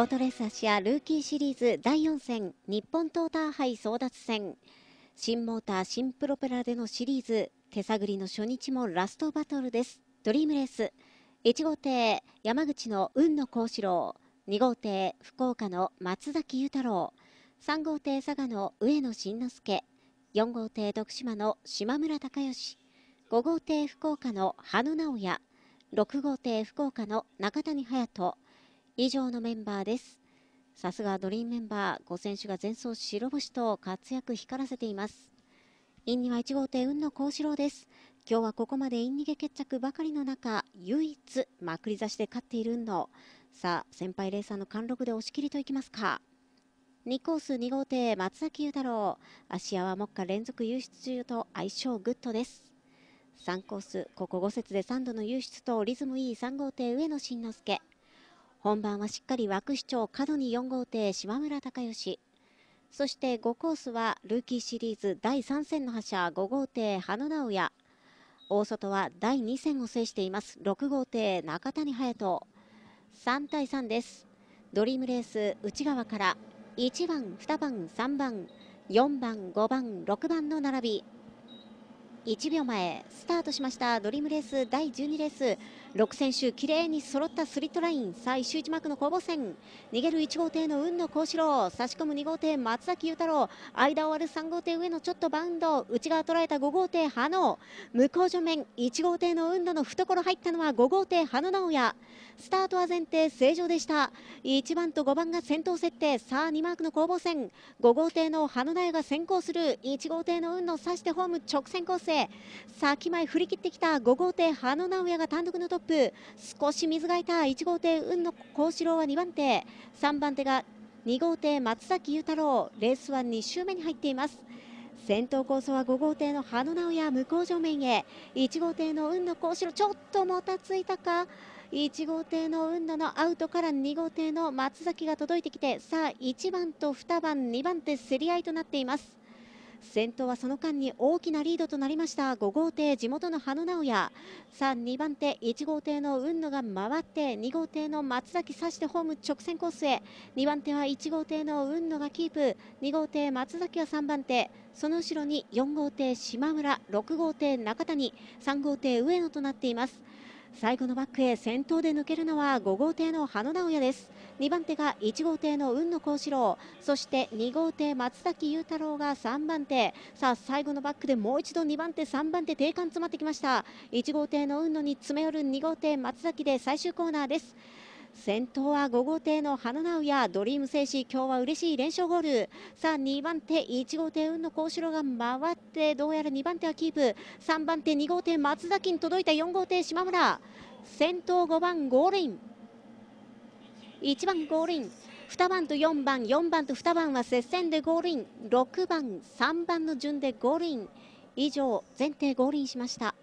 ボートレース芦ルーキーシリーズ第4戦日本トーター杯争奪戦新モーター新プロペラでのシリーズ手探りの初日もラストバトルですドリームレース1号艇山口の運野幸四郎2号艇福岡の松崎裕太郎3号艇佐賀の上野慎之介4号艇徳島の島村隆義5号艇福岡の羽野直也6号艇福岡の中谷隼人以上のメンバーです。さすがドリームメンバー、5選手が前走白星と活躍光らせています。インには1号艇、運野幸四郎です。今日はここまでイン逃げ決着ばかりの中、唯一、まくり差しで勝っている運野。さあ、先輩レーサーの貫禄で押し切りといきますか。2コース2号艇、松崎裕太郎。芦屋は目下連続優出中と相性グッドです。3コース、ここ5節で3度の優出とリズムいい3号艇上野慎之介。本番はしっかり枠市長角に4号艇島村隆義そして5コースはルーキーシリーズ第3戦の覇者5号艇羽野直哉大外は第2戦を制しています6号艇中谷隼人3対3ですドリームレース内側から1番2番3番4番5番6番の並び1秒前スタートしましたドリームレース第12レース6選手きれいに揃ったスリットラインさあ1周1幕の攻防戦逃げる1号艇の運野幸四郎差し込む2号艇松崎裕太郎間を割る3号艇上野ちょっとバウンド内側捉えた5号艇羽野向こう面1号艇の運野の懐入ったのは5号艇羽野直也スタートは前提正常でした1番と5番が先頭設定さあ2マークの攻防戦5号艇の羽野大が先行する1号艇の運野差してホーム直線構成先前振り切ってきた5号艇羽野直也が単独のトップップ少し水がいた1号艇運野幸四郎は2番手3番手が2号艇松崎裕太郎レースは2周目に入っています先頭構想は5号艇の羽野直哉向正面へ1号艇の運野幸四郎ちょっともたついたか1号艇の運野のアウトから2号艇の松崎が届いてきてさあ1番と2番2番手競り合いとなっています先頭はその間に大きなリードとなりました5号艇地元の羽野直哉さあ2番手1号艇の雲野が回って2号艇の松崎指してホーム直線コースへ2番手は1号艇の雲野がキープ2号艇松崎は3番手その後ろに4号艇島村6号艇中谷3号艇上野となっています最後のバックへ先頭で抜けるのは5号艇の羽野直哉です2番手が1号艇の雲野幸四郎そして2号艇松崎裕太郎が3番手さあ最後のバックでもう一度2番手3番手定冠詰まってきました1号艇の雲野に詰め寄る2号艇松崎で最終コーナーです先頭は5号艇の花直やドリーム静止今日は嬉しい連勝ゴールさあ2番手1号艇運の幸四郎が回ってどうやら2番手はキープ3番手2号艇松崎に届いた4号艇島村先頭5番ゴールイン1番ゴールイン2番と4番4番と2番は接戦でゴールイン6番3番の順でゴールイン以上前提ゴールインしました。